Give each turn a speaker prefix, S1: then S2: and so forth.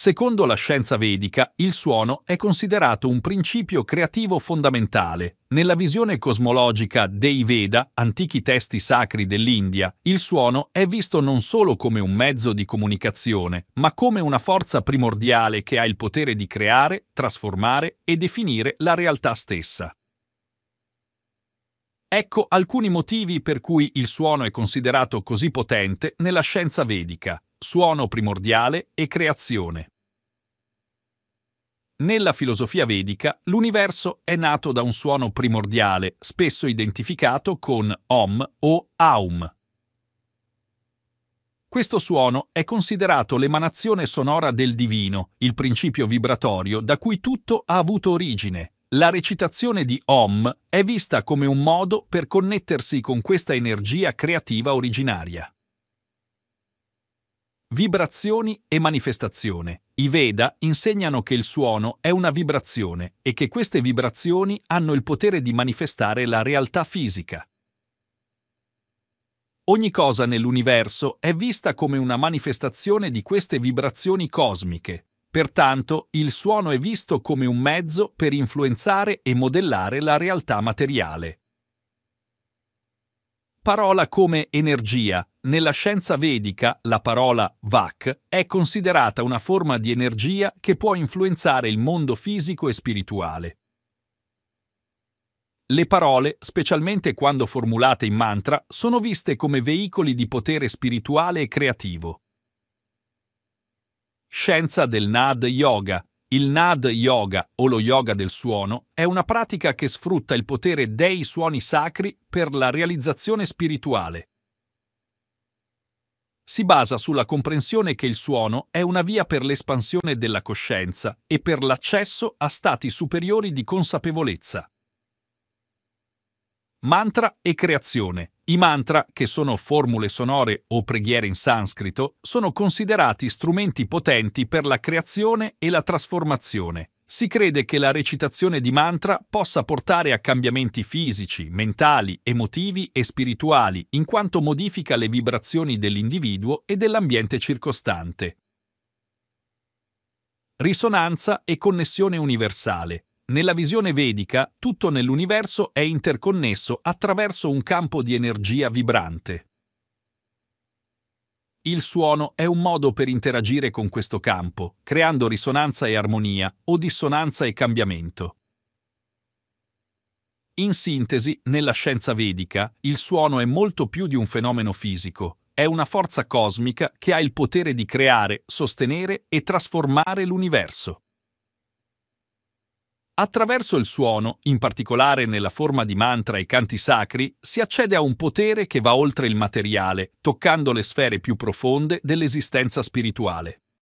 S1: Secondo la scienza vedica, il suono è considerato un principio creativo fondamentale. Nella visione cosmologica dei Veda, antichi testi sacri dell'India, il suono è visto non solo come un mezzo di comunicazione, ma come una forza primordiale che ha il potere di creare, trasformare e definire la realtà stessa. Ecco alcuni motivi per cui il suono è considerato così potente nella scienza vedica suono primordiale e creazione. Nella filosofia vedica l'universo è nato da un suono primordiale, spesso identificato con Om o Aum. Questo suono è considerato l'emanazione sonora del divino, il principio vibratorio da cui tutto ha avuto origine. La recitazione di Om è vista come un modo per connettersi con questa energia creativa originaria. Vibrazioni e manifestazione. I Veda insegnano che il suono è una vibrazione e che queste vibrazioni hanno il potere di manifestare la realtà fisica. Ogni cosa nell'universo è vista come una manifestazione di queste vibrazioni cosmiche. Pertanto, il suono è visto come un mezzo per influenzare e modellare la realtà materiale. Parola come energia. Nella scienza vedica la parola vak è considerata una forma di energia che può influenzare il mondo fisico e spirituale. Le parole, specialmente quando formulate in mantra, sono viste come veicoli di potere spirituale e creativo. Scienza del Nad Yoga. Il Nad Yoga, o lo yoga del suono, è una pratica che sfrutta il potere dei suoni sacri per la realizzazione spirituale. Si basa sulla comprensione che il suono è una via per l'espansione della coscienza e per l'accesso a stati superiori di consapevolezza. Mantra e creazione. I mantra, che sono formule sonore o preghiere in sanscrito, sono considerati strumenti potenti per la creazione e la trasformazione. Si crede che la recitazione di mantra possa portare a cambiamenti fisici, mentali, emotivi e spirituali, in quanto modifica le vibrazioni dell'individuo e dell'ambiente circostante. Risonanza e connessione universale. Nella visione vedica, tutto nell'universo è interconnesso attraverso un campo di energia vibrante. Il suono è un modo per interagire con questo campo, creando risonanza e armonia, o dissonanza e cambiamento. In sintesi, nella scienza vedica, il suono è molto più di un fenomeno fisico, è una forza cosmica che ha il potere di creare, sostenere e trasformare l'universo. Attraverso il suono, in particolare nella forma di mantra e canti sacri, si accede a un potere che va oltre il materiale, toccando le sfere più profonde dell'esistenza spirituale.